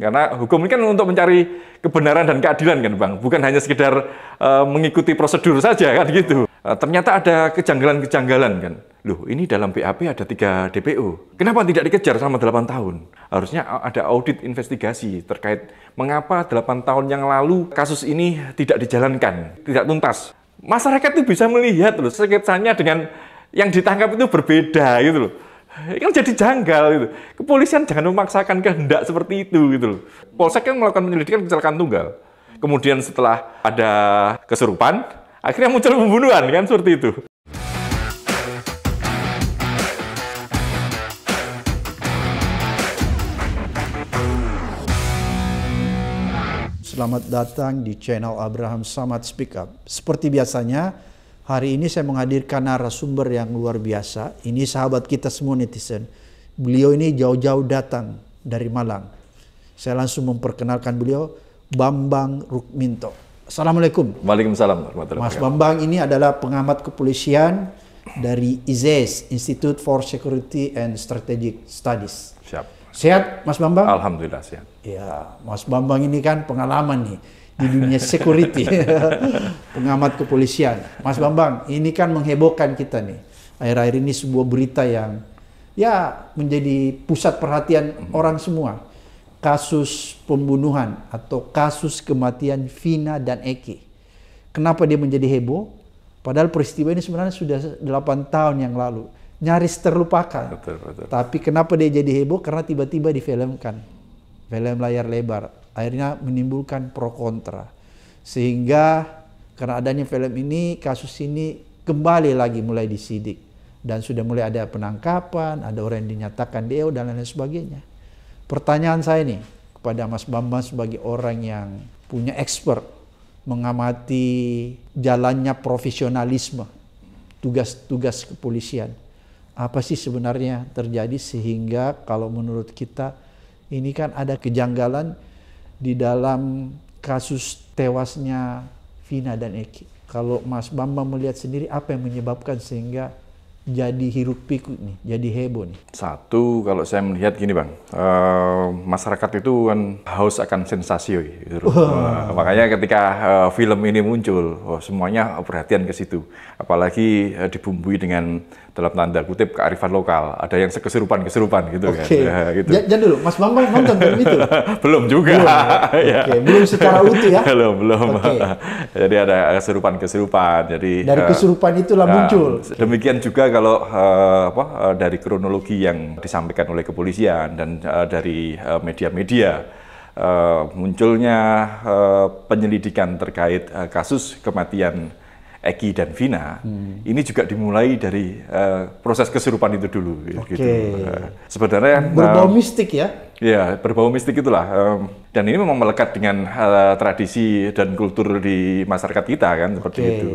Karena hukum ini kan untuk mencari kebenaran dan keadilan kan Bang, bukan hanya sekedar uh, mengikuti prosedur saja kan gitu. Uh, ternyata ada kejanggalan-kejanggalan kan. Loh, ini dalam BAP ada tiga DPO. Kenapa tidak dikejar sama 8 tahun? Harusnya ada audit investigasi terkait mengapa 8 tahun yang lalu kasus ini tidak dijalankan, tidak tuntas. Masyarakat itu bisa melihat loh, sekitarnya dengan yang ditangkap itu berbeda gitu loh. Ini kan jadi janggal gitu. Kepolisian jangan memaksakan kehendak seperti itu gitu loh. Polsek kan melakukan penyelidikan kecelakaan tunggal. Kemudian setelah ada kesurupan, akhirnya muncul pembunuhan kan seperti itu. Selamat datang di channel Abraham Samad Speak Up. Seperti biasanya, Hari ini saya menghadirkan narasumber yang luar biasa. Ini sahabat kita semua netizen. Beliau ini jauh-jauh datang dari Malang. Saya langsung memperkenalkan beliau, Bambang Rukminto. Assalamualaikum. Waalaikumsalam. Mas Bambang ini adalah pengamat kepolisian dari IZES, Institute for Security and Strategic Studies. Siap. Sehat, Mas Bambang? Alhamdulillah sehat. Ya, Mas Bambang ini kan pengalaman nih di dunia security, pengamat kepolisian. Mas Bambang, ini kan menghebohkan kita nih. Akhir-akhir ini sebuah berita yang ya menjadi pusat perhatian orang semua. Kasus pembunuhan atau kasus kematian Vina dan Eki. Kenapa dia menjadi heboh? Padahal peristiwa ini sebenarnya sudah 8 tahun yang lalu. Nyaris terlupakan. Betul, betul. Tapi kenapa dia jadi heboh? Karena tiba-tiba difilmkan. Film layar lebar Akhirnya menimbulkan pro kontra. Sehingga karena adanya film ini, kasus ini kembali lagi mulai disidik. Dan sudah mulai ada penangkapan, ada orang yang dinyatakan DO dan lain sebagainya. Pertanyaan saya nih kepada Mas Bambang sebagai orang yang punya expert mengamati jalannya profesionalisme tugas-tugas kepolisian. Apa sih sebenarnya terjadi sehingga kalau menurut kita ini kan ada kejanggalan di dalam kasus tewasnya Vina dan Eki. Kalau Mas Bambang melihat sendiri apa yang menyebabkan sehingga jadi hiruk pikuk nih, jadi heboh nih? Satu, kalau saya melihat gini bang, uh, masyarakat itu kan haus akan sensasi, gitu. uh. uh, makanya ketika uh, film ini muncul, oh, semuanya perhatian ke situ, apalagi uh, dibumbui dengan dalam tanda kutip kearifan lokal. Ada yang keserupan-keserupan gitu okay. kan. Ya, gitu. Jangan dulu, Mas Bambang nonton film itu? belum juga. Belum, ya. ya. okay. belum secara utuh ya? belum, belum. Okay. Jadi ada keserupan-keserupan. Jadi Dari eh, keserupan itulah nah, muncul. Demikian juga kalau uh, apa uh, dari kronologi yang disampaikan oleh kepolisian dan uh, dari media-media. Uh, munculnya uh, penyelidikan terkait uh, kasus kematian Eki dan Vina, hmm. ini juga dimulai dari uh, proses kesurupan itu dulu. Okay. Gitu. Uh, sebenarnya eh, berbau um, mistik ya? Iya, berbau mistik itulah. Um, dan ini memang melekat dengan uh, tradisi dan kultur di masyarakat kita kan seperti okay. itu.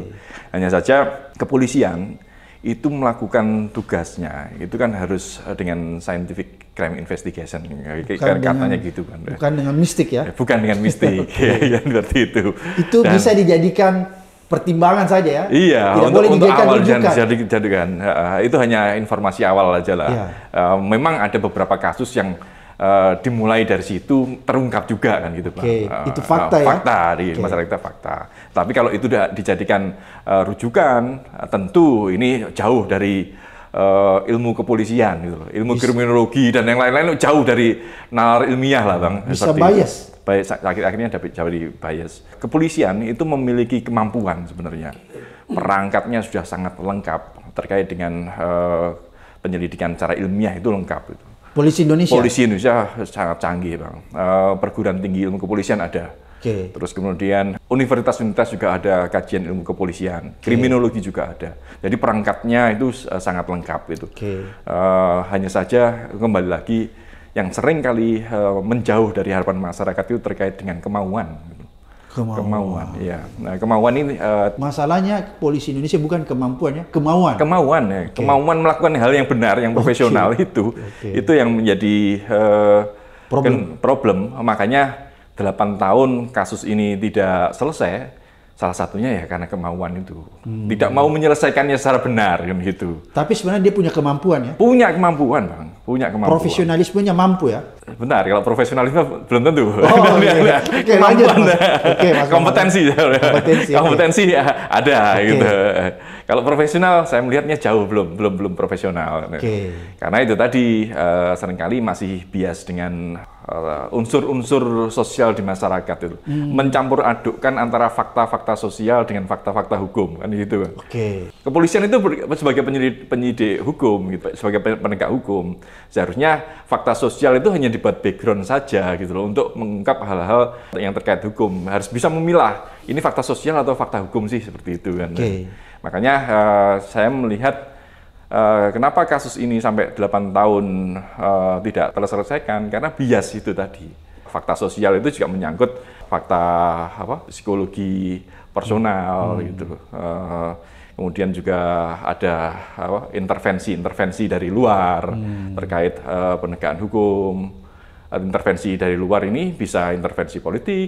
Hanya saja kepolisian itu melakukan tugasnya itu kan harus dengan scientific crime investigation bukan katanya dengan, gitu kan bukan dengan mistik ya bukan dengan mistik okay. ya, seperti itu itu Dan, bisa dijadikan pertimbangan saja ya. Iya, Tidak untuk, boleh untuk awal jadi dijadikan. Uh, itu hanya informasi awal aja lah. Yeah. Iya. Uh, memang ada beberapa kasus yang uh, dimulai dari situ terungkap juga kan gitu Pak. Uh, itu fakta uh, ya. Fakta di okay. masyarakat fakta. Tapi kalau itu sudah dijadikan uh, rujukan, tentu ini jauh dari Uh, ilmu kepolisian gitu ilmu Bisa. kriminologi dan yang lain-lain jauh dari nalar ilmiah lah bang. Bisa bias bias akhirnya dapat jadi bias kepolisian itu memiliki kemampuan sebenarnya perangkatnya sudah sangat lengkap terkait dengan uh, penyelidikan cara ilmiah itu lengkap itu polisi Indonesia polisi Indonesia sangat canggih bang uh, perguruan tinggi ilmu kepolisian ada Okay. Terus kemudian universitas-universitas juga ada kajian ilmu kepolisian, okay. kriminologi juga ada. Jadi perangkatnya itu uh, sangat lengkap itu. Okay. Uh, hanya saja kembali lagi yang sering kali uh, menjauh dari harapan masyarakat itu terkait dengan kemauan. Kemauan. kemauan ya nah, kemauan ini uh, masalahnya polisi Indonesia bukan kemampuannya kemauan kemauan ya okay. kemauan melakukan hal yang benar yang profesional okay. itu okay. itu yang menjadi uh, problem. problem makanya 8 tahun kasus ini tidak selesai salah satunya ya karena kemauan itu hmm. tidak mau menyelesaikannya secara benar kan gitu tapi sebenarnya dia punya kemampuan ya punya kemampuan bang punya kemampuan profesionalismenya mampu ya benar kalau profesionalisme belum tentu oh, iya, iya. okay, kemampuan lanjut, mas. Okay, kompetensi kompetensi, kompetensi okay. ya, ada okay. gitu kalau profesional saya melihatnya jauh belum belum belum profesional. Okay. Karena itu tadi uh, seringkali masih bias dengan eh, unsur-unsur uh, sosial di masyarakat itu. Hmm. Mencampur adukkan antara fakta-fakta sosial dengan fakta-fakta hukum kan gitu. Oke. Okay. Kepolisian itu sebagai penyidik, penyidik hukum gitu, sebagai penegak hukum seharusnya fakta sosial itu hanya dibuat background saja gitu loh untuk mengungkap hal-hal yang terkait hukum. Harus bisa memilah ini fakta sosial atau fakta hukum sih seperti itu kan. Okay. Makanya uh, saya melihat uh, kenapa kasus ini sampai 8 tahun uh, tidak terselesaikan karena bias itu tadi. Fakta sosial itu juga menyangkut fakta apa psikologi personal hmm. gitu. Uh, kemudian juga ada intervensi-intervensi dari luar hmm. terkait uh, penegakan hukum. Intervensi dari luar ini bisa intervensi politik,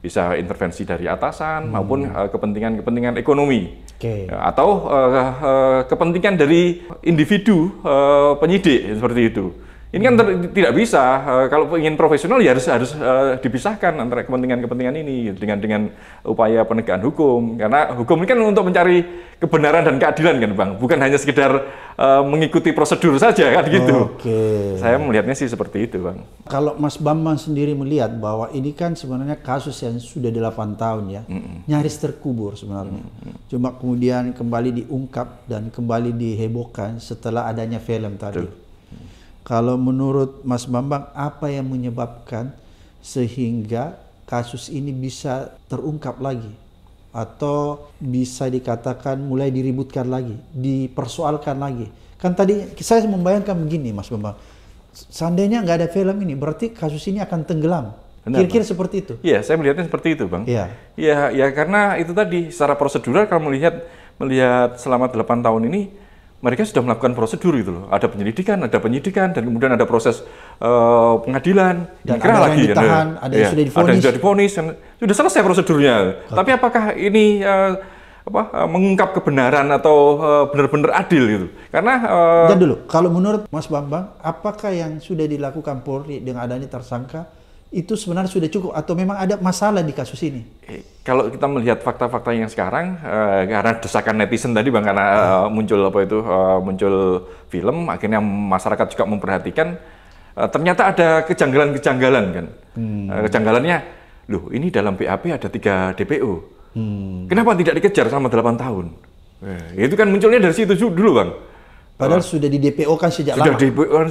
bisa intervensi dari atasan hmm. maupun kepentingan-kepentingan ekonomi okay. Ya, atau uh, uh, kepentingan dari individu uh, penyidik seperti itu. Ini kan hmm. ter- tidak bisa uh, kalau ingin profesional ya harus harus uh, dipisahkan antara kepentingan-kepentingan ini dengan dengan upaya penegakan hukum karena hukum ini kan untuk mencari kebenaran dan keadilan kan bang, bukan hanya sekedar uh, mengikuti prosedur saja kan gitu. Oke. Saya melihatnya sih seperti itu bang. Kalau Mas Bambang sendiri melihat bahwa ini kan sebenarnya kasus yang sudah 8 tahun ya, mm -mm. nyaris terkubur sebenarnya. Mm -mm. Cuma kemudian kembali diungkap dan kembali dihebohkan setelah adanya film tadi. Tuh. Kalau menurut Mas Bambang, apa yang menyebabkan sehingga kasus ini bisa terungkap lagi? atau bisa dikatakan mulai diributkan lagi, dipersoalkan lagi. Kan tadi saya membayangkan begini Mas Bambang, seandainya nggak ada film ini, berarti kasus ini akan tenggelam. Kira-kira seperti itu. Iya, saya melihatnya seperti itu, Bang. Iya. Iya, ya karena itu tadi secara prosedural kalau melihat melihat selama 8 tahun ini mereka sudah melakukan prosedur itu loh. Ada penyelidikan, ada penyidikan dan kemudian ada proses Eh, pengadilan, dan gitu. iya, ada yang lagi, ditahan, ya, ada yang sudah difonis, ada yang sudah difonis, sudah selesai prosedurnya. Okay. Tapi apakah ini uh, apa uh, mengungkap kebenaran atau uh, benar-benar adil gitu Karena uh, dan dulu, kalau menurut Mas Bambang, apakah yang sudah dilakukan Polri dengan adanya tersangka itu sebenarnya sudah cukup atau memang ada masalah di kasus ini? Kalau kita melihat fakta-fakta yang sekarang, uh, karena desakan netizen tadi bang karena uh, muncul apa itu uh, muncul film, akhirnya masyarakat juga memperhatikan Eh, ternyata ada kejanggalan-kejanggalan kan. Hmm. Eh, kejanggalannya, loh ini dalam PAP ada tiga DPO. Hmm. Kenapa tidak dikejar sama 8 tahun? Eh, itu kan munculnya dari situ dulu bang. Padahal eh, sudah di DPO kan sejak sudah lama. Sudah DPO kan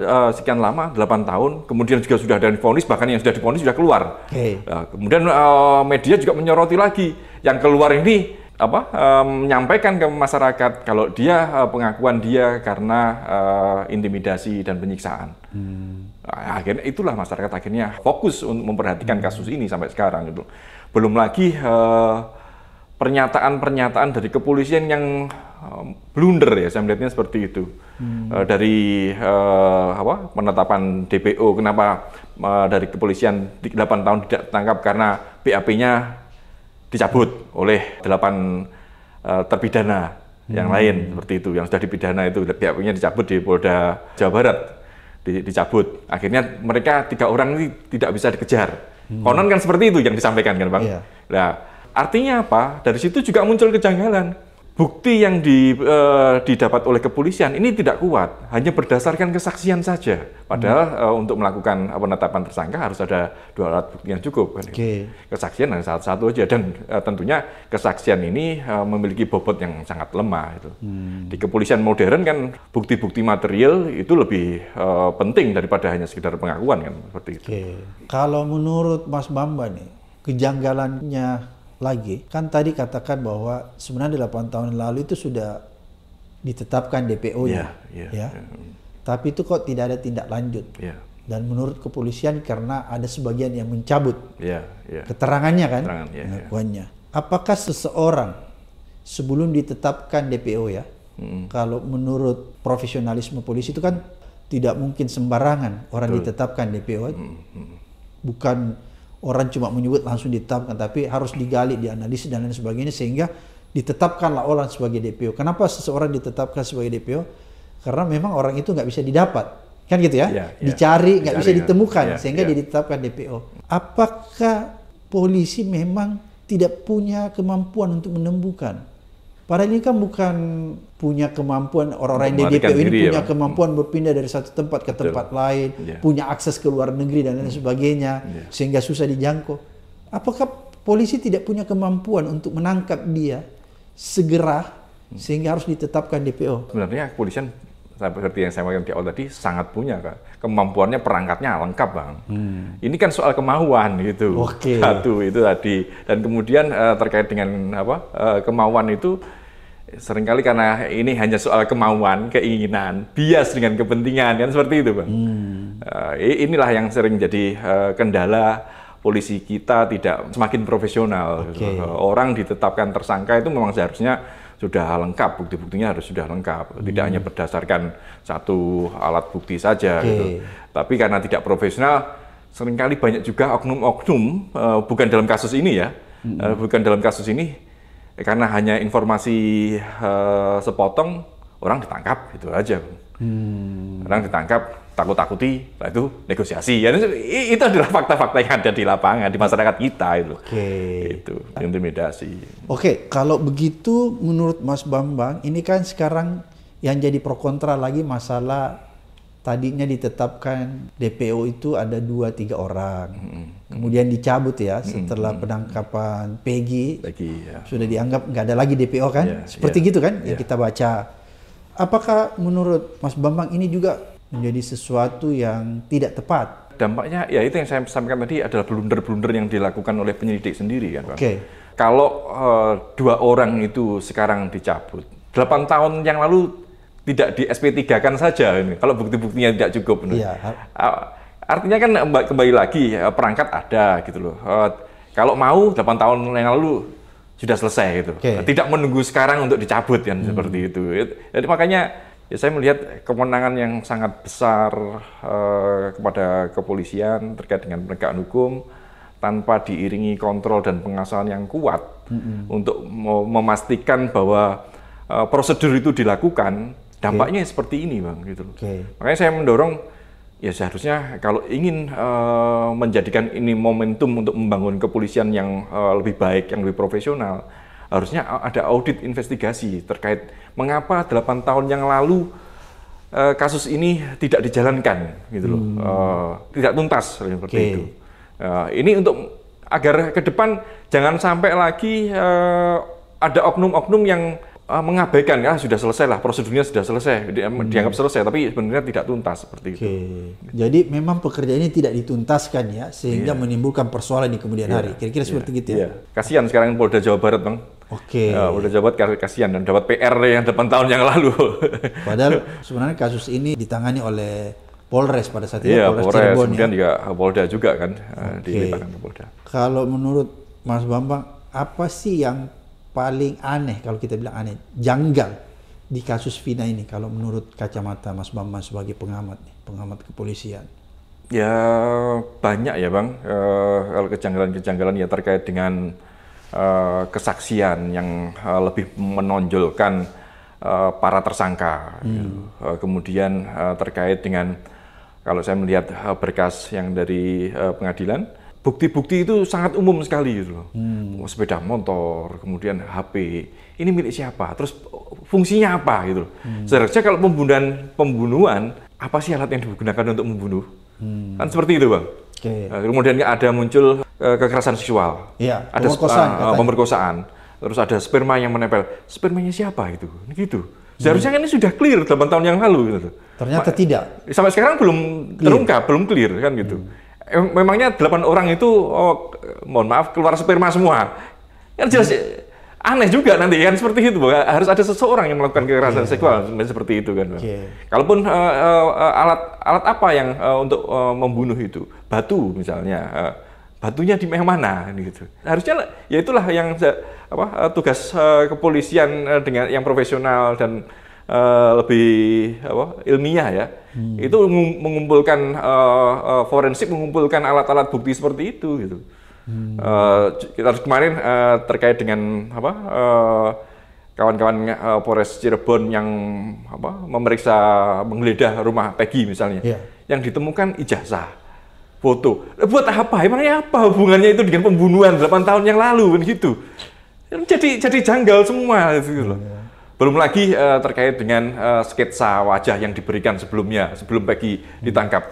uh, sekian lama, 8 tahun. Kemudian juga sudah ada vonis, bahkan yang sudah diponis sudah keluar. Okay. Uh, kemudian uh, media juga menyoroti lagi, yang keluar ini apa um, menyampaikan ke masyarakat kalau dia uh, pengakuan dia karena uh, intimidasi dan penyiksaan. Hmm. Nah, akhirnya itulah masyarakat akhirnya fokus untuk memperhatikan hmm. kasus ini sampai sekarang itu. Belum lagi eh, pernyataan-pernyataan dari kepolisian yang blunder ya saya melihatnya seperti itu hmm. dari uh, apa penetapan DPO kenapa uh, dari kepolisian 8 tahun tidak tertangkap karena BAP-nya dicabut oleh delapan uh, terpidana hmm. yang lain seperti itu yang sudah dipidana itu pihaknya dicabut di Polda Jawa Barat di, dicabut akhirnya mereka tiga orang ini tidak bisa dikejar hmm. konon kan seperti itu yang disampaikan kan bang yeah. Iya. nah artinya apa dari situ juga muncul kejanggalan bukti yang di, e, didapat oleh kepolisian ini tidak kuat, hanya berdasarkan kesaksian saja. Padahal hmm. e, untuk melakukan eh, penetapan tersangka harus ada dua alat bukti yang cukup. Kan? Okay. Kesaksian hanya satu-satu aja dan e, tentunya kesaksian ini e, memiliki bobot yang sangat lemah. Itu. Hmm. Di kepolisian modern kan bukti-bukti material itu lebih e, penting daripada hanya sekedar pengakuan kan seperti itu. Kalau menurut Mas Bamba nih kejanggalannya lagi. Kan tadi katakan bahwa sebenarnya 8 tahun lalu itu sudah ditetapkan DPO-nya. Yeah, yeah, ya. Yeah. Ya. Ya. Tapi itu kok tidak ada tindak lanjut. Yeah. Dan menurut kepolisian karena ada sebagian yang mencabut yeah, yeah. keterangannya kan, Keterangan, yeah, Yeah. Ya. Apakah seseorang sebelum ditetapkan DPO ya, mm. kalau menurut profesionalisme polisi itu kan tidak mungkin sembarangan orang Betul. ditetapkan DPO, mm. bukan orang cuma menyebut langsung ditetapkan tapi harus digali, dianalisis dan lain sebagainya sehingga ditetapkanlah orang sebagai DPO. Kenapa seseorang ditetapkan sebagai DPO? Karena memang orang itu nggak bisa didapat. Kan gitu ya? ya, ya. Dicari nggak bisa iya. ditemukan ya, sehingga ya. dia ditetapkan DPO. Apakah polisi memang tidak punya kemampuan untuk menemukan Para ini kan bukan punya kemampuan orang-orang yang di DPO ini diri, punya ya, kemampuan hmm. berpindah dari satu tempat ke tempat Betul. lain, yeah. punya akses ke luar negeri dan lain hmm. sebagainya, yeah. sehingga susah dijangkau. Apakah polisi tidak punya kemampuan untuk menangkap dia segera hmm. sehingga harus ditetapkan DPO? Sebenarnya kepolisian seperti yang saya sampaikan di awal tadi sangat punya kan kemampuannya perangkatnya lengkap bang hmm. ini kan soal kemauan gitu okay. satu itu tadi dan kemudian uh, terkait dengan apa uh, kemauan itu seringkali karena ini hanya soal kemauan keinginan bias dengan kepentingan kan seperti itu bang hmm. uh, inilah yang sering jadi uh, kendala polisi kita tidak semakin profesional okay. orang ditetapkan tersangka itu memang seharusnya sudah lengkap bukti-buktinya harus sudah lengkap tidak hmm. hanya berdasarkan satu alat bukti saja okay. gitu tapi karena tidak profesional seringkali banyak juga oknum-oknum uh, bukan dalam kasus ini ya hmm. uh, bukan dalam kasus ini eh, karena hanya informasi uh, sepotong orang ditangkap itu aja hmm. orang ditangkap takut-takuti, lah itu negosiasi. Ya, itu adalah fakta-fakta yang ada di lapangan di masyarakat kita itu. Oke. Okay. Itu intimidasi. Oke, okay, kalau begitu menurut Mas Bambang, ini kan sekarang yang jadi pro kontra lagi masalah tadinya ditetapkan DPO itu ada dua tiga orang, hmm kemudian dicabut ya setelah mm-hmm. penangkapan Peggy, Peggy ya. sudah dianggap nggak ada lagi DPO kan, yeah, seperti yeah. gitu kan yeah. yang iya. kita baca. Apakah menurut Mas Bambang ini juga menjadi sesuatu yang tidak tepat. Dampaknya ya itu yang saya sampaikan tadi adalah blunder-blunder yang dilakukan oleh penyelidik sendiri kan Pak. Okay. Kalau uh, dua orang itu sekarang dicabut, 8 tahun yang lalu tidak di SP3 kan saja ini. Kalau bukti-buktinya tidak cukup. Iya. Uh, artinya kan eh, kembali lagi eh, perangkat ada gitu loh. Uh, kalau mau 8 tahun yang lalu sudah selesai gitu. Okay. Tidak menunggu sekarang untuk dicabut kan hmm. seperti itu. Jadi makanya ya saya melihat kemenangan yang sangat besar uh, kepada kepolisian terkait dengan penegakan hukum tanpa diiringi kontrol dan pengasuhan yang kuat mm-hmm. untuk memastikan bahwa uh, prosedur itu dilakukan dampaknya okay. seperti ini bang gitu okay. makanya saya mendorong ya seharusnya kalau ingin uh, menjadikan ini momentum untuk membangun kepolisian yang uh, lebih baik yang lebih profesional harusnya ada audit investigasi terkait mengapa 8 tahun yang lalu uh, kasus ini tidak dijalankan gitu loh hmm. Eh, tidak tuntas seperti okay. itu uh, ini untuk agar ke depan jangan sampai lagi uh, ada oknum-oknum yang uh, mengabaikan ya sudah selesai lah prosedurnya sudah selesai di, hmm. dianggap selesai tapi sebenarnya tidak tuntas seperti okay. itu. Jadi memang pekerjaan ini tidak dituntaskan ya sehingga yeah. menimbulkan persoalan di kemudian yeah. hari. Kira-kira yeah. seperti iya. gitu ya. Yeah. Kasihan sekarang Polda Jawa Barat bang Oke. Okay. Ya, udah jabat kasihan dan dapat PR yang 8 tahun yang lalu. Padahal sebenarnya kasus ini ditangani oleh Polres pada saat itu. Iya, Polres, Polres Cirebon, ya. kemudian ya? juga Polda juga kan eh, okay. dilibatkan ke Polda. Kalau menurut Mas Bambang, apa sih yang paling aneh kalau kita bilang aneh, janggal di kasus Vina ini kalau menurut kacamata Mas Bambang sebagai pengamat pengamat kepolisian? Ya banyak ya Bang, uh, kalau kejanggalan-kejanggalan ya terkait dengan Eh, kesaksian yang uh, lebih menonjolkan uh, para tersangka. Hmm. Uh, kemudian uh, terkait dengan kalau saya melihat uh, berkas yang dari uh, pengadilan, bukti-bukti itu sangat umum sekali gitu loh. Hmm. Oh, sepeda motor, kemudian HP. Ini milik siapa? Terus fungsinya apa gitu loh. Hmm. Seharusnya kalau pembunuhan pembunuhan apa sih alat yang digunakan untuk membunuh? Hmm. Kan seperti itu, Bang. Okay. Nah, kemudian ada muncul Eh, kekerasan seksual. Iya, ada pemerkosaan, uh, pemerkosaan. Terus ada sperma yang menempel. Spermanya siapa itu? Gitu. Seharusnya hmm. ini sudah clear 8 tahun yang lalu gitu. Ternyata Ma tidak. Sampai sekarang belum clear. terungkap, belum clear kan gitu. Hmm. Memangnya 8 orang itu oh, mohon maaf keluar sperma semua. Kan jelas hmm. aneh juga nanti kan seperti itu bahwa harus ada seseorang yang melakukan kekerasan okay. Iya. seksual seperti itu kan. Okay. Kalaupun uh, uh, alat alat apa yang uh, untuk uh, membunuh itu? Batu misalnya. Uh, batunya di mana gitu. Harusnya ya itulah yang apa eh, tugas uh, kepolisian eh, dengan yang profesional dan uh, lebih apa ilmiah ya. Hmm. Itu mengumpulkan uh, uh, forensik mengumpulkan alat-alat bukti seperti itu gitu. Hmm. Uh, kita kemarin uh, terkait dengan apa uh, kawan-kawan uh, Polres Cirebon yang apa memeriksa menggeledah rumah Peggy misalnya, yeah. yang ditemukan ijazah foto. Buat apa? Emangnya ya, apa hubungannya itu dengan pembunuhan 8 tahun yang lalu begitu? Kan kan jadi jadi janggal semua gitu loh. Iya. Belum lagi uh, terkait dengan uh, sketsa wajah yang diberikan sebelumnya, sebelum bagi hmm. ditangkap.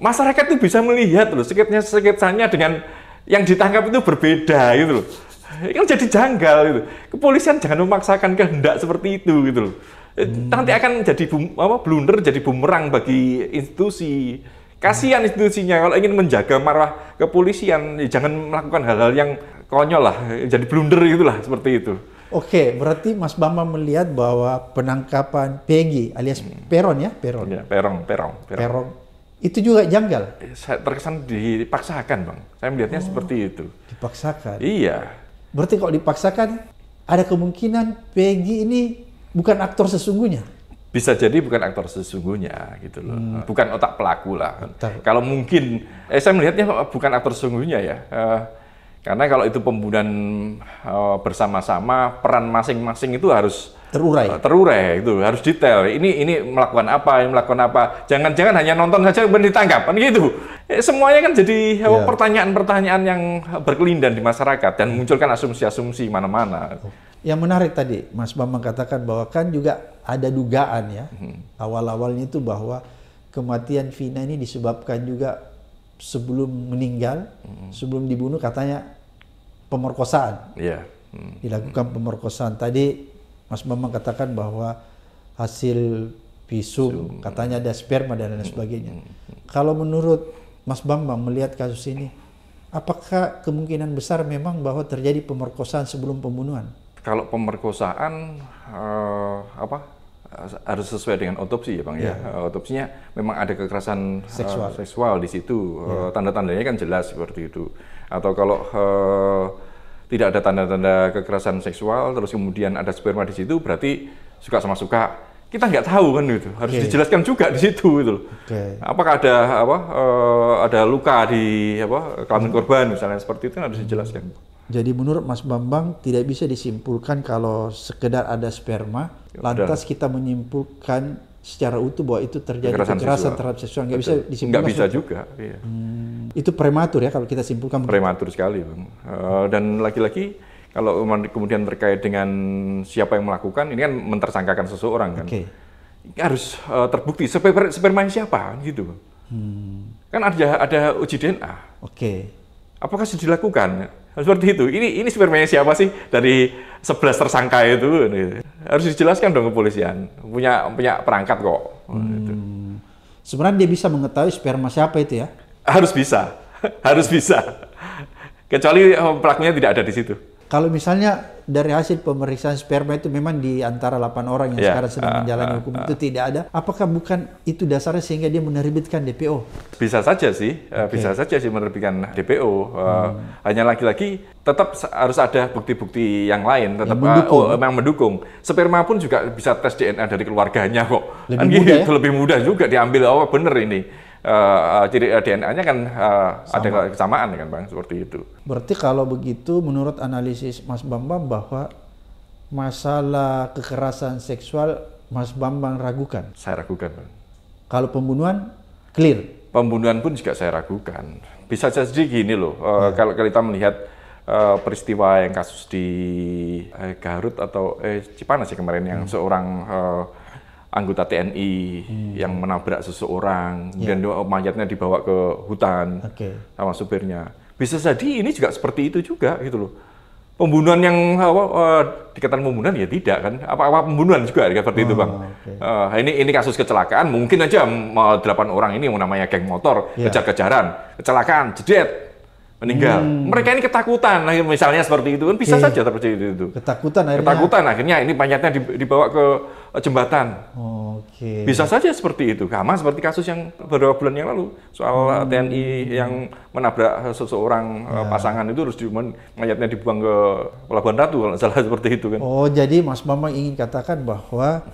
Masyarakat itu bisa melihat loh sketsanya sketsanya dengan yang ditangkap itu berbeda gitu loh. Kan jadi janggal gitu. Kepolisian jangan memaksakan kehendak seperti itu gitu loh. Eh, hmm. Nanti akan jadi bum, apa blunder jadi bumerang bagi institusi Kasihan institusinya kalau ingin menjaga marwah kepolisian, ya jangan melakukan hal-hal yang konyol lah, jadi blunder itulah seperti itu. Oke, berarti Mas bama melihat bahwa penangkapan Peggy alias hmm. Peron ya, Peron. Ya, Peron Peron Peron Itu juga janggal. Eh, saya terkesan dipaksakan, Bang. Saya melihatnya oh, seperti itu. Dipaksakan. Iya. Berarti kalau dipaksakan ada kemungkinan Peggy ini bukan aktor sesungguhnya bisa jadi bukan aktor sesungguhnya gitu loh hmm. bukan otak pelaku lah kalau mungkin eh, saya melihatnya bukan aktor sesungguhnya ya eh, karena kalau itu pembunuhan eh, bersama-sama peran masing-masing itu harus terurai eh, terurai itu harus detail ini ini melakukan apa ini melakukan apa jangan-jangan hanya nonton saja kemudian ditangkap kan gitu eh, semuanya kan jadi eh, iya. pertanyaan-pertanyaan yeah. yang berkelindan di masyarakat dan hmm. munculkan asumsi-asumsi mana-mana yang menarik tadi, Mas Bambang katakan bahwa kan juga ada dugaan ya, hmm. awal-awalnya itu bahwa kematian Vina ini disebabkan juga sebelum meninggal, hmm. sebelum dibunuh katanya pemerkosaan. Yeah. Hmm. Dilakukan hmm. pemerkosaan. Tadi Mas Bambang katakan bahwa hasil visum, katanya ada sperma dan lain hmm. sebagainya. Hmm. Kalau menurut Mas Bambang melihat kasus ini, apakah kemungkinan besar memang bahwa terjadi pemerkosaan sebelum pembunuhan? kalau pemerkosaan uh, apa harus sesuai dengan otopsi ya bang yeah. ya iya. eh, otopsinya memang ada kekerasan eh, seksual, uh, seksual di situ yeah. uh, iya. tanda-tandanya kan jelas seperti itu atau kalau uh, tidak ada tanda-tanda kekerasan seksual terus kemudian ada sperma di situ berarti suka sama suka kita nggak tahu kan itu harus okay. dijelaskan juga di situ itu okay. apakah ada apa uh, ada luka di apa kelamin korban misalnya seperti itu kan harus dijelaskan jadi menurut Mas Bambang tidak bisa disimpulkan kalau sekedar ada sperma, ya, lantas kita menyimpulkan secara utuh bahwa itu terjadi kekerasan, kekerasan terhadap seksual. Nggak bisa disimpulkan. Nggak bisa juga. Iya. Hmm, itu prematur ya kalau kita simpulkan. Prematur begitu. sekali, bang. Uh, dan laki-laki kalau kemudian terkait dengan siapa yang melakukan, ini kan mentersangkakan seseorang kan. Okay. Harus uh, terbukti sperma, sperma siapa kan gitu, Hmm. Kan ada ada uji DNA. Oke. Okay. Apakah sudah dilakukan? Seperti itu. Ini ini superman siapa sih dari 11 tersangka itu? Gitu. Harus dijelaskan dong kepolisian. Punya punya perangkat kok. Gitu. Hmm. Sebenarnya dia bisa mengetahui sperma siapa itu ya? Harus bisa. Harus bisa. Kecuali oh, pelakunya tidak ada di situ. Kalau misalnya dari hasil pemeriksaan sperma itu memang di antara 8 orang yang yeah. sekarang sedang uh, menjalani ah, hukum uh, uh, itu tidak ada. Apakah bukan itu dasarnya sehingga dia menerbitkan DPO? Bisa saja sih, eh, okay. bisa saja sih menerbitkan DPO. Eh, hmm. Hanya lagi-lagi tetap harus ada bukti-bukti yang lain tetap yang mendukung. Oh, memang mendukung. Sperma pun juga bisa tes DNA dari keluarganya kok. Lebih kan mudah, gitu, ya? lebih mudah juga diambil oh bener ini uh, ciri uh, eh, DNA-nya kan uh, ada kesamaan kan Bang, seperti itu. Berarti kalau begitu menurut analisis Mas Bambang bahwa masalah kekerasan seksual Mas Bambang ragukan? Saya ragukan Bang. Kalau pembunuhan clear? Pembunuhan pun juga saya ragukan. Bisa jadi gini loh, uh, ya. kalau kita melihat Uh, peristiwa yang kasus di eh, Garut atau eh, Cipanas ya kemarin yang hmm. seorang uh, anggota TNI hmm. yang menabrak seseorang, ya. kemudian doa mayatnya dibawa ke hutan okay. sama supirnya. Bisa jadi ini juga seperti itu juga gitu loh. Pembunuhan yang apa, uh, dikatakan pembunuhan ya tidak kan? Apa-apa pembunuhan juga seperti oh, itu bang. Okay. Uh, eh, ini ini kasus kecelakaan mungkin aja eh, delapan orang ini yang namanya geng motor yeah. kejar-kejaran, kecelakaan, jedet, meninggal. Hmm. Mereka ini ketakutan, nah, misalnya seperti itu kan bisa okay. Iya. saja terjadi itu. Ketakutan akhirnya. Ketakutan akhirnya ini banyaknya dibawa ke Eh, jembatan. Oke. Bisa saja seperti itu. Sama seperti kasus yang beberapa bulan yang lalu soal hmm. TNI yang menabrak seseorang eh, ya. pasangan itu harus dihukum mayatnya dibuang ke Pelabuhan Ratu kalau salah seperti itu kan. Oh, jadi Mas Bambang ingin katakan bahwa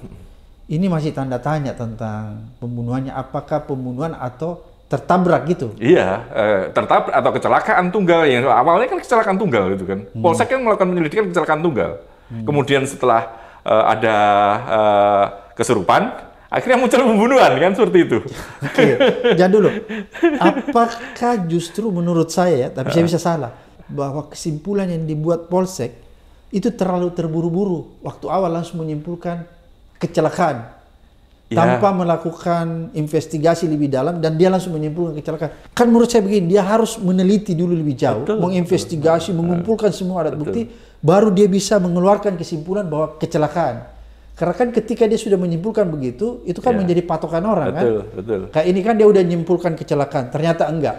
ini masih tanda tanya tentang pembunuhannya apakah pembunuhan atau tertabrak gitu. Iya, eh, tertabrak atau kecelakaan tunggal yang awalnya kan kecelakaan tunggal gitu kan. Hmm. Polsek kan melakukan penyelidikan kecelakaan tunggal. Hmm. Kemudian setelah uh, ada uh, kesurupan, akhirnya muncul pembunuhan kan seperti itu. Oke, iya. jangan dulu. Apakah justru menurut saya, ya, tapi saya ah. bisa salah, bahwa kesimpulan yang dibuat polsek itu terlalu terburu-buru waktu awal langsung menyimpulkan kecelakaan Ya. tanpa melakukan investigasi lebih dalam dan dia langsung menyimpulkan kecelakaan. Kan menurut saya begini, dia harus meneliti dulu lebih jauh, betul, menginvestigasi, betul. mengumpulkan semua alat bukti baru dia bisa mengeluarkan kesimpulan bahwa kecelakaan. Karena kan ketika dia sudah menyimpulkan begitu, itu kan yeah. menjadi patokan orang kan? betul, kan. Betul. Kayak ini kan dia udah menyimpulkan kecelakaan, ternyata enggak.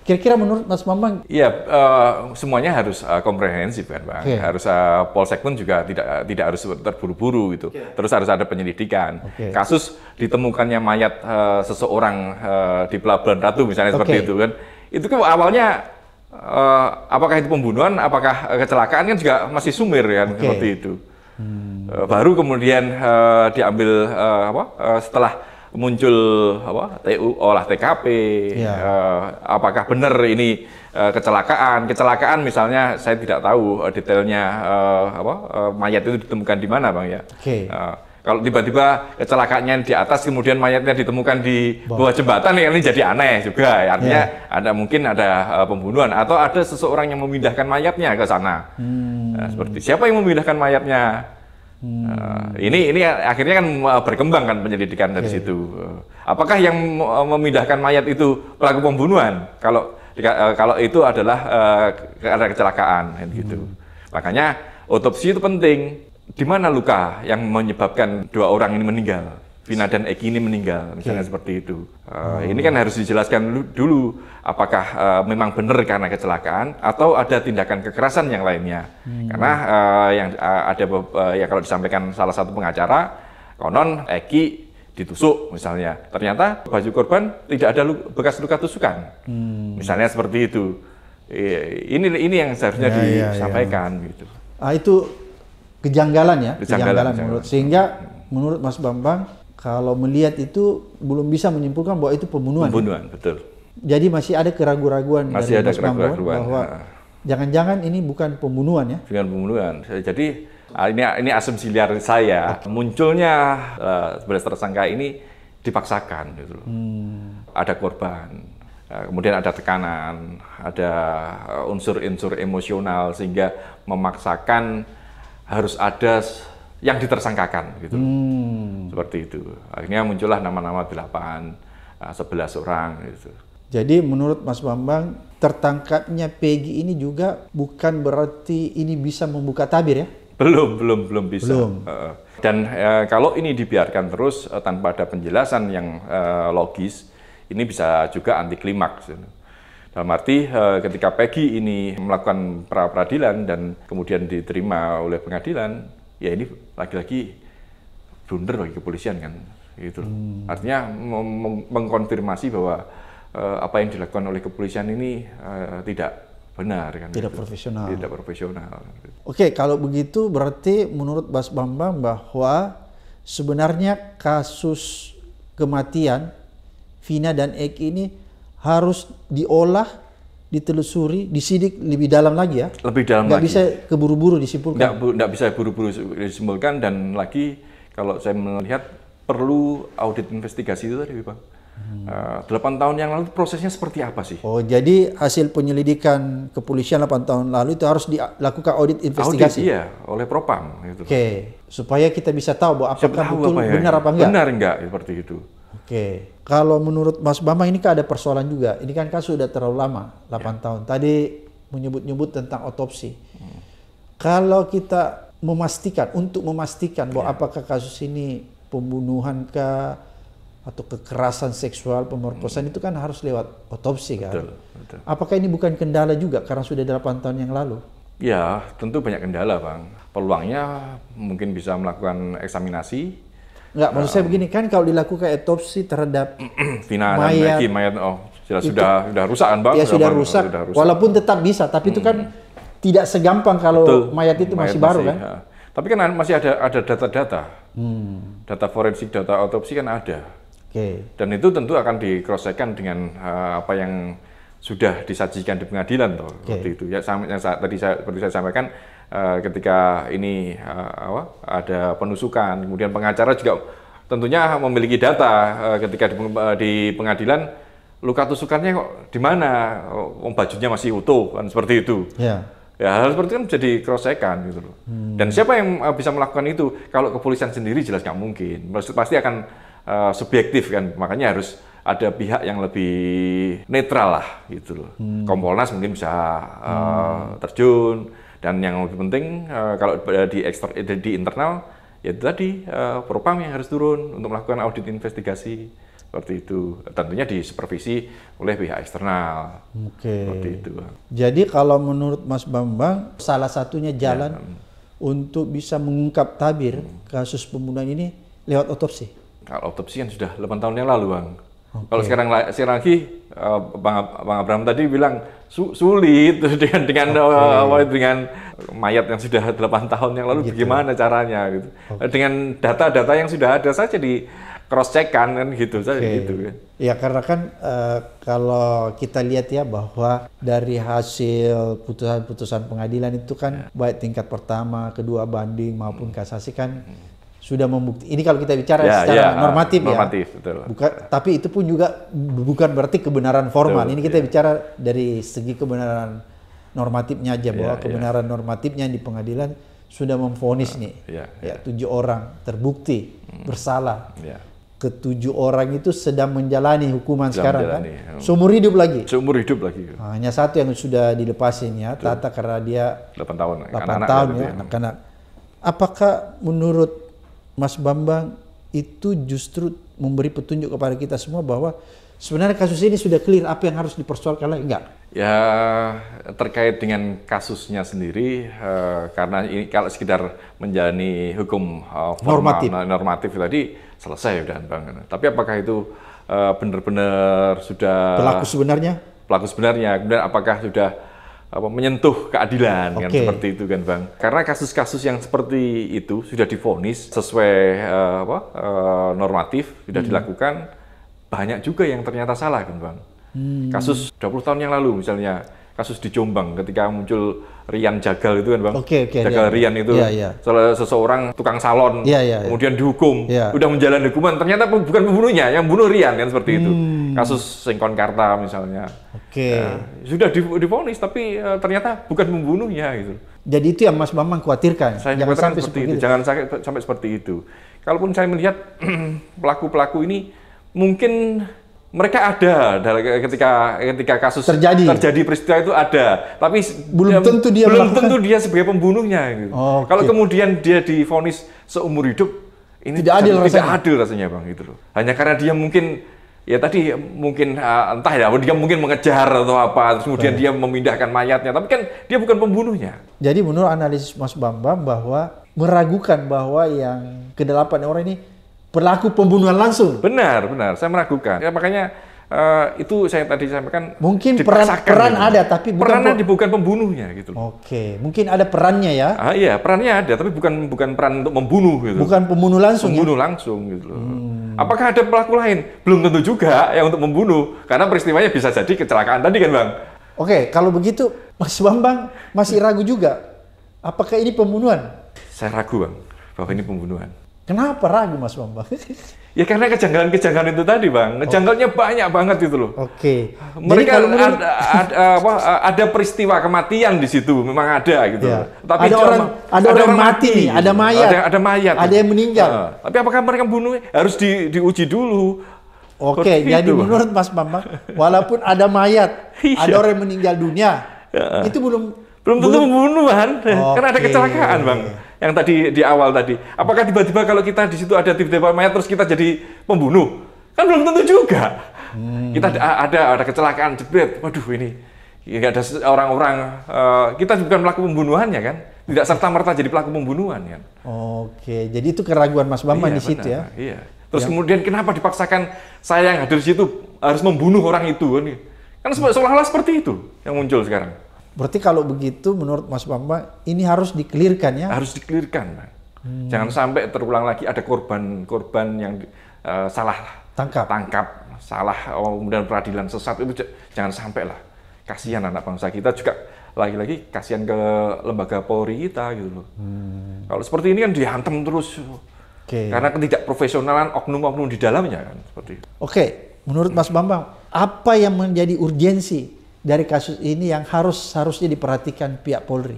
Kira-kira menurut Mas Mamang? Iya, uh, semuanya harus uh, komprehensif kan, Bang. Okay. Harus uh, polsek pun juga tidak tidak harus terburu-buru gitu. Okay. Terus harus ada penyelidikan. Okay. Kasus ditemukannya mayat uh, seseorang uh, di Pelabuhan Ratu misalnya okay. seperti itu kan. Itu kan awalnya uh, apakah itu pembunuhan, apakah eh, kecelakaan kan juga masih sumir ya kan okay. seperti itu. Hmm. Uh, baru kemudian uh, diambil uh, apa uh, setelah muncul apa TU olah TKP yeah. Iya. uh, apakah benar ini uh, kecelakaan kecelakaan misalnya saya tidak tahu detailnya uh, apa uh, mayat itu ditemukan di mana bang ya okay. uh, kalau tiba-tiba kecelakaannya di atas kemudian mayatnya ditemukan di bawah jembatan ya ini kan jadi aneh juga. Ya. Ya. Artinya yeah. ada mungkin ada uh, pembunuhan atau ada seseorang yang memindahkan mayatnya ke sana. Hmm. Nah, seperti siapa yang memindahkan mayatnya? Hmm. Uh, ini ini akhirnya kan eh, berkembang kan penyelidikan dari okay. Ya, situ. apakah yang memindahkan mayat itu pelaku pembunuhan? Kalau kalau itu adalah uh, ada kecelakaan kan gitu. Hmm. Makanya otopsi itu penting di mana luka yang menyebabkan dua orang ini meninggal? Vina dan Eki ini meninggal, misalnya okay. Iya. seperti itu. Uh, Ini kan harus dijelaskan dulu apakah uh, memang benar karena kecelakaan atau ada tindakan kekerasan yang lainnya. Hmm. Karena uh, yang uh, ada uh, ya kalau disampaikan salah satu pengacara, konon Eki ditusuk misalnya, ternyata baju korban tidak ada luka, bekas luka tusukan, hmm. misalnya seperti itu. Ini ini yang seharusnya ya, disampaikan ya, ya. gitu. Ah itu kejanggalan ya, kejanggalan, kejanggalan menurut sehingga menurut Mas Bambang kalau melihat itu belum bisa menyimpulkan bahwa itu pembunuhan. Ya. Pembunuhan, ya? betul. Jadi masih ada keraguan-raguan dari ada Mas keraguan Bambang bahwa jangan-jangan ini bukan pembunuhan ya? Bukan pembunuhan. Jadi ah, ini ini asumsi liar saya. Okay. Munculnya uh, tersangka ini dipaksakan gitu loh. Hmm. Ada korban, eh, kemudian ada tekanan, ada eh, unsur-unsur emosional sehingga memaksakan harus ada yang ditersangkakan gitu hmm. seperti itu akhirnya muncullah nama-nama delapan ah, sebelas orang gitu jadi menurut Mas Bambang tertangkapnya Peggy ini juga bukan berarti ini bisa membuka tabir ya belum belum belum bisa belum. dan eh, kalau ini dibiarkan terus eh, tanpa ada penjelasan yang eh, logis ini bisa juga anti klimaks gitu. Dalam arti eh, ketika Peggy ini melakukan pra peradilan dan kemudian diterima oleh pengadilan, ya ini lagi-lagi blunder bagi kepolisian kan, gitu. Hmm. Artinya mengkonfirmasi bahwa eh, apa yang dilakukan oleh kepolisian ini eh, tidak benar kan? Tidak gitu. profesional. Tidak profesional. Gitu. Oke, kalau begitu berarti menurut Bas Bambang bahwa sebenarnya kasus kematian Vina dan Eki ini harus diolah, ditelusuri, disidik lebih dalam lagi ya. Lebih dalam nggak lagi. bisa keburu-buru disimpulkan. Nggak, bu, nggak bisa buru-buru disimpulkan dan lagi kalau saya melihat perlu audit investigasi itu tadi Pak. Hmm. Uh, tahun yang lalu prosesnya seperti apa sih? Oh, jadi hasil penyelidikan kepolisian 8 tahun lalu itu harus dilakukan audit investigasi. Audit iya, oleh Propam gitu. Oke, okay. supaya kita bisa tahu bahwa apakah betul apa ya, benar apa enggak. Benar enggak seperti itu. Oke. Okay kalau menurut Mas Bama ini kan ada persoalan juga. Ini kan kasus sudah terlalu lama, 8 ya. tahun. Tadi menyebut-nyebut tentang otopsi. Hmm. Kalau kita memastikan, untuk memastikan bahwa ya. apakah kasus ini pembunuhan ke atau kekerasan seksual pemerkosaan hmm. itu kan harus lewat otopsi kan. betul. Apakah ini bukan kendala juga karena sudah 8 tahun yang lalu? Ya, tentu banyak kendala, Bang. Peluangnya mungkin bisa melakukan eksaminasi Enggak, maksud saya nah, begini kan kalau dilakukan autopsi terhadap Vina mayat, mayat oh sudah itu, sudah sudah rusak kan bang? Ya sudah, sudah, rusak, sudah rusak. Walaupun tetap bisa, tapi hmm. itu kan hmm. tidak segampang kalau Betul. mayat itu mayat masih, masih baru kan? Ya. Tapi kan masih ada ada data-data, hmm. data forensik, data autopsi kan ada. Okay. Dan itu tentu akan dikrosekan dengan uh, apa yang sudah disajikan di pengadilan toh okay. seperti itu ya sama yang saat, tadi saya, seperti saya sampaikan Eh, ketika ini uh, apa, ada penusukan, kemudian pengacara juga tentunya memiliki data uh, ketika di, uh, di pengadilan luka tusukannya kok di mana, oh, bajunya masih utuh kan seperti itu. Yeah. Ya, ya hal seperti itu kan menjadi cross gitu loh. Hmm. Dan siapa yang uh, bisa melakukan itu? Kalau kepolisian sendiri jelas nggak mungkin. Pasti akan uh, subjektif kan. Makanya harus ada pihak yang lebih netral lah gitu loh. Hmm. Kompolnas mungkin bisa uh, hmm. terjun dan yang lebih penting eh, kalau di ekster, di internal ya itu tadi eh, propam yang harus turun untuk melakukan audit investigasi seperti itu. Tentunya disupervisi oleh pihak eksternal. Oke. Okay. Seperti itu. Jadi kalau menurut Mas Bambang salah satunya ya. jalan ya. untuk bisa mengungkap tabir hmm. kasus pembunuhan ini lewat otopsi. Kalau otopsi yang sudah 8 tahun yang lalu, Bang. Okay. Kalau sekarang, lagi eh, Bang, Bang Abraham tadi bilang su sulit dengan dengan okay. Eh, dengan mayat yang sudah 8 tahun yang lalu gitu. bagaimana caranya gitu. Okay. Dengan data-data yang sudah ada saja di cross check kan kan gitu saja gitu kan. Ya karena kan uh, kalau kita lihat ya bahwa dari hasil putusan-putusan pengadilan itu kan ya. baik tingkat pertama, kedua banding maupun hmm. kasasi kan hmm sudah membuktikan. Ini kalau kita bicara yeah, secara yeah, normatif, normatif ya. Betul. Buka, tapi itu pun juga bukan berarti kebenaran formal. Betul, ini kita yeah. bicara dari segi kebenaran normatifnya aja bahwa yeah, ya. kebenaran yeah. normatifnya di pengadilan sudah memfonis uh, nih yeah, ya. ya tujuh orang terbukti mm. bersalah. yeah. Ketujuh orang itu sedang menjalani hukuman sedang sekarang kan? menjalani. kan. Seumur hidup lagi. Seumur hidup lagi. Ah, hanya satu yang sudah dilepasin ya, Tata karena dia 8 tahun. 8 anak -anak ya, tahun ya, anak-anak. Apakah menurut Mas Bambang itu justru memberi petunjuk kepada kita semua bahwa sebenarnya kasus ini sudah clear apa yang harus dipersoalkan lagi enggak? Ya terkait dengan kasusnya sendiri uh, karena ini kalau sekedar menjalani hukum uh, formal normatif. normatif tadi selesai sudah bang. Tapi apakah itu uh, benar-benar sudah pelaku sebenarnya? Pelaku sebenarnya kemudian apakah sudah apa menyentuh keadilan okay. kan seperti itu kan bang karena kasus-kasus yang seperti itu sudah difonis sesuai uh, apa uh, normatif sudah hmm. dilakukan banyak juga yang ternyata salah kan bang hmm. kasus 20 tahun yang lalu misalnya kasus di Jombang ketika muncul Rian Jagal itu kan bang, okay, okay, Jagal yeah, iya. Rian itu yeah, yeah. salah seseorang tukang salon, yeah, yeah, iya. kemudian dihukum, yeah. udah menjalani hukuman, ternyata bukan pembunuhnya, yang bunuh Rian kan seperti hmm. itu, kasus Singkon Karta misalnya, okay. ya, sudah difonis tapi uh, ternyata bukan membunuhnya gitu. Jadi itu yang Mas Bambang khawatirkan. Saya jangan sampai seperti itu. itu. Jangan sampai seperti itu. Kalaupun saya melihat pelaku-pelaku ini mungkin mereka ada ketika ketika kasus terjadi terjadi peristiwa itu ada tapi belum tentu dia belum tentu dia sebagai pembunuhnya gitu. oh, okay. kalau kemudian dia difonis seumur hidup ini tidak adil tidak rasanya. adil rasanya bang gitu loh hanya karena dia mungkin ya tadi mungkin uh, entah ya dia mungkin mengejar atau apa terus kemudian Baik. dia memindahkan mayatnya tapi kan dia bukan pembunuhnya jadi menurut analisis Mas Bambang bahwa meragukan bahwa yang kedelapan orang ini berlaku pembunuhan langsung. Benar, benar. Saya meragukan. Ya, makanya uh, itu saya tadi sampaikan. Mungkin peran peran gitu. ada, tapi bukan perannya ada bukan pembunuhnya gitu. Oke, mungkin ada perannya ya. Ah iya, perannya ada, tapi bukan bukan peran untuk membunuh gitu. Bukan pembunuh langsung. Ya? Pembunuh ya? langsung gitu Hmm. Apakah ada pelaku lain? Belum tentu juga yang untuk membunuh, karena peristiwanya bisa jadi kecelakaan tadi kan, Bang. Oke, kalau begitu Mas Bambang masih ragu juga. Apakah ini pembunuhan? Saya ragu, Bang, bahwa ini pembunuhan. Kenapa ragu Mas Bambang? ya karena kejanggalan-kejanggalan itu tadi Bang. Oh. Janggalnya okay. banyak banget itu loh. Oke. Okay. Mereka Jadi, ada, ada, ada, apa, ada peristiwa kematian di situ, memang ada gitu. Ya. Tapi ada orang ada, ada orang mati, mati ada mayat. Ada, ada mayat. Ada yang meninggal. Nah, tapi apakah mereka bunuh harus di, diuji dulu. Oke, okay, jadi menurut Mas Bambang, walaupun ada mayat, iya. ada orang yang meninggal dunia, ya. itu belum belum tentu membunuh kan, okay. karena ada kecelakaan bang yang tadi di awal tadi. Apakah tiba-tiba kalau kita di situ ada tiba-tiba mayat terus kita jadi pembunuh? Kan belum tentu juga. Hmm. Kita ada ada, ada kecelakaan jebret. Waduh ini Ya, ada orang-orang uh, kita bukan pelaku ya kan? Tidak serta merta jadi pelaku pembunuhan kan? Oke, jadi itu keraguan Mas Bambang iya, di situ ya. benar, ya. Iya. Terus ya. kemudian kenapa dipaksakan saya yang hadir di situ harus membunuh orang itu kan? Kan seolah-olah seperti itu yang muncul sekarang. Berarti kalau begitu menurut Mas Bambang ini harus dikelirkan ya? Harus dikelirkan, Pak. Hmm. Jangan sampai terulang lagi ada korban-korban yang uh, salah tangkap, tangkap salah, oh, kemudian peradilan sesat itu jangan sampai lah. Kasihan anak bangsa kita juga lagi-lagi kasihan ke lembaga Polri kita gitu loh. Hmm. Kalau seperti ini kan dihantam terus. Okay. Karena ketidakprofesionalan oknum-oknum di dalamnya kan seperti Oke, okay. menurut Mas Bambang, apa yang menjadi urgensi dari kasus ini yang harus harusnya diperhatikan pihak Polri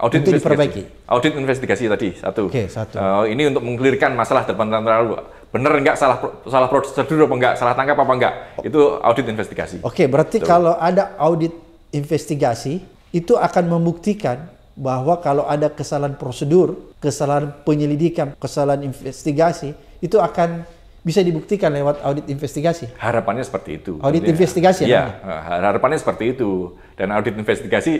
audit untuk diperbaiki. Audit investigasi tadi satu. Oke okay, satu. Uh, ini untuk mengklirkan masalah terpantau terlalu. Benar enggak salah salah prosedur apa enggak, salah tangkap apa enggak? Itu audit investigasi. Oke, okay, berarti Betul. kalau ada audit investigasi itu akan membuktikan bahwa kalau ada kesalahan prosedur, kesalahan penyelidikan, kesalahan investigasi itu akan bisa dibuktikan lewat audit investigasi. Harapannya seperti itu. Audit tentunya. investigasi ya. Namanya? Eh, harapannya seperti itu. Dan audit investigasi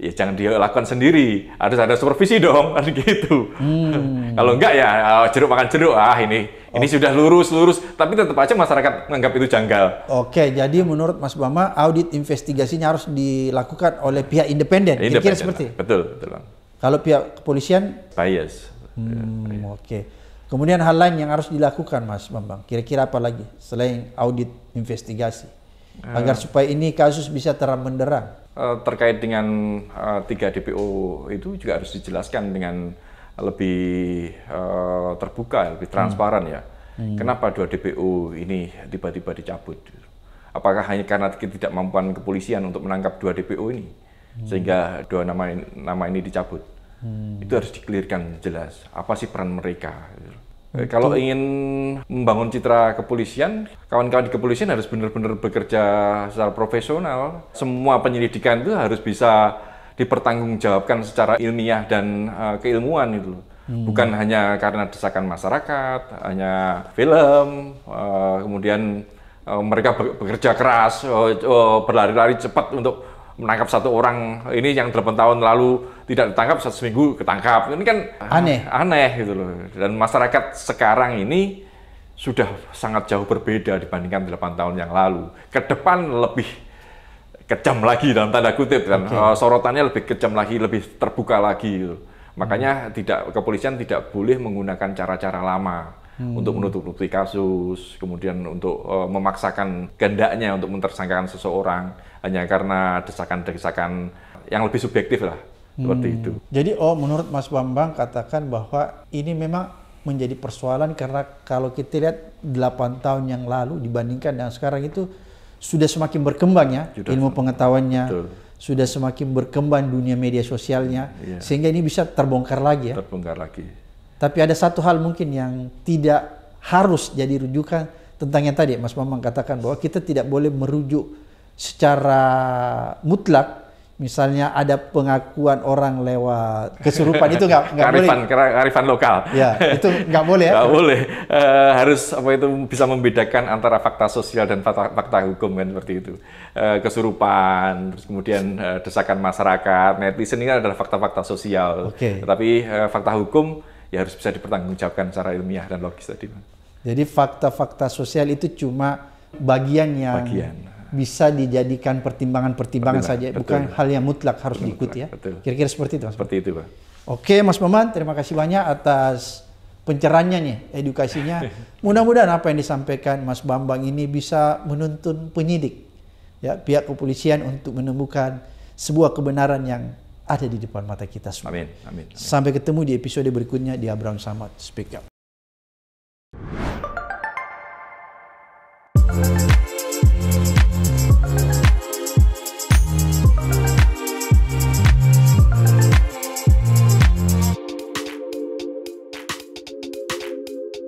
ya jangan dilakukan sendiri, harus ada supervisi dong kan gitu. Hmm. Kalau enggak ya eh, jeruk makan jeruk ah ini okay. ini oh. sudah lurus lurus, tapi tetap aja masyarakat menganggap itu janggal. Oke, jadi menurut Mas Bama audit investigasinya harus dilakukan oleh pihak independen. Kira-kira seperti. Betul, betul. Kalau pihak kepolisian bias. Hmm, Oke. Okay. Kemudian hal lain yang harus dilakukan Mas Bambang, kira-kira apa lagi selain audit investigasi uh, agar supaya ini kasus bisa terang benderang? Uh, terkait dengan eh, tiga DPO itu juga harus dijelaskan dengan lebih uh, terbuka, lebih hmm. transparan hmm. ya. Hmm. Kenapa dua DPO ini tiba-tiba dicabut? Apakah hanya karena tidak ketidakmampuan kepolisian untuk menangkap dua DPO ini hmm. sehingga dua nama nama ini dicabut? Hmm. Itu harus dikelirkan jelas apa sih peran mereka. Eh, kalau ingin membangun citra kepolisian, kawan-kawan di kepolisian harus benar-benar bekerja secara profesional. Semua penyelidikan itu harus bisa dipertanggungjawabkan secara ilmiah dan uh, keilmuan itu Hmm. Bukan hanya karena desakan masyarakat, hanya film, uh, kemudian uh, mereka bekerja keras, uh, uh, berlari-lari cepat untuk menangkap satu orang ini yang delapan tahun lalu tidak ditangkap satu seminggu ketangkap ini kan aneh aneh gitu loh dan masyarakat sekarang ini sudah sangat jauh berbeda dibandingkan delapan tahun yang lalu ke depan lebih kejam lagi dalam tanda kutip dan okay. Eh, sorotannya lebih kejam lagi lebih terbuka lagi gitu. makanya hmm. tidak kepolisian tidak boleh menggunakan cara-cara lama hmm. untuk menutup bukti kasus, kemudian untuk uh, memaksakan gendaknya untuk mentersangkakan seseorang hanya karena desakan-desakan yang lebih subjektif lah hmm. seperti itu. Jadi oh menurut Mas Bambang katakan bahwa ini memang menjadi persoalan karena kalau kita lihat 8 tahun yang lalu dibandingkan dengan sekarang itu sudah semakin berkembang ya Judah. ilmu pengetahuannya. Betul sudah semakin berkembang dunia media sosialnya iya. sehingga ini bisa terbongkar lagi ya terbongkar lagi tapi ada satu hal mungkin yang tidak harus jadi rujukan tentang yang tadi Mas Mamang katakan bahwa kita tidak boleh merujuk secara mutlak misalnya ada pengakuan orang lewat kesurupan itu nggak nggak boleh karifan lokal ya itu nggak boleh ya. nggak boleh e, harus apa itu bisa membedakan antara fakta sosial dan fakta, fakta hukum kan seperti itu e, kesurupan terus kemudian e, desakan masyarakat netizen ini kan adalah fakta-fakta sosial okay. tetapi fakta hukum ya harus bisa dipertanggungjawabkan secara ilmiah dan logis tadi. Jadi fakta-fakta sosial itu cuma bagian yang bagian. bisa dijadikan pertimbangan-pertimbangan saja, betul. bukan hal yang mutlak harus betul, diikuti ya. Kira-kira seperti itu. Mas seperti itu, Pak. Oke, Mas Maman, terima kasih banyak atas pencerannya nih, edukasinya. Mudah-mudahan apa yang disampaikan Mas Bambang ini bisa menuntun penyidik, ya pihak kepolisian untuk menemukan sebuah kebenaran yang ada di depan mata kita semua. Amin. Amin. Amin. Sampai ketemu di episode berikutnya di Abraham Samad Speak Up.